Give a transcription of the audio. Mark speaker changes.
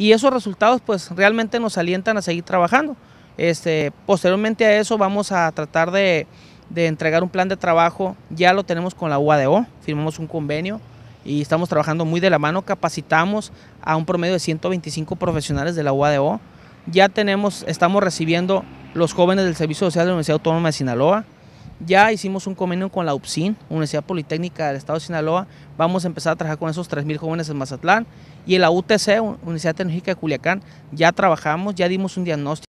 Speaker 1: y esos resultados pues realmente nos alientan a seguir trabajando. Este, posteriormente a eso vamos a tratar de, entregar un plan de trabajo, ya lo tenemos con la UADO, firmamos un convenio y estamos trabajando muy de la mano, capacitamos a un promedio de 125 profesionales de la UADO, ya tenemos, estamos recibiendo los jóvenes del Servicio Social de la Universidad Autónoma de Sinaloa, ya hicimos un convenio con la UPSIN, Universidad Politécnica del Estado de Sinaloa. Vamos a empezar a trabajar con esos 3.000 jóvenes en Mazatlán. Y en la UTC, Universidad Tecnológica de Culiacán, ya trabajamos, ya dimos un diagnóstico.